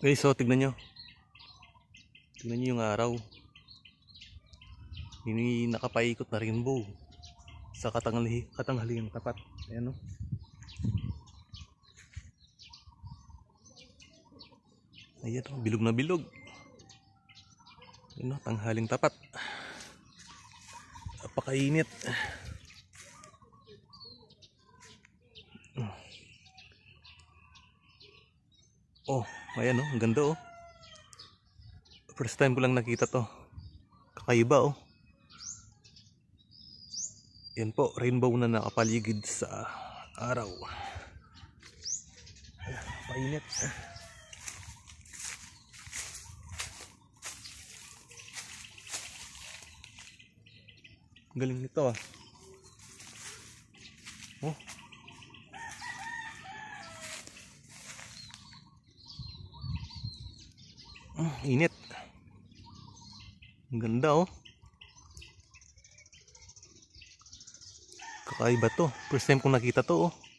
Guys, so tignan nyo. Tignan nyo yung araw. Ini nakapaikot na rainbow sa katanghali, katanghalian tapat. Ayan o. Ayan o, bilog na bilog. Ayan o, tanghaling tapat. Napakainit. Oh. oh. Ayan oh, ang ganda oh. First time ko lang nakita to. Kakaiba oh. Yan po, rainbow na nakapaligid sa araw. Ayan, painit. Galing nito ah. Oh, Mm, init. Ang ganda oh. Kakaiba to. First time kong nakita to oh.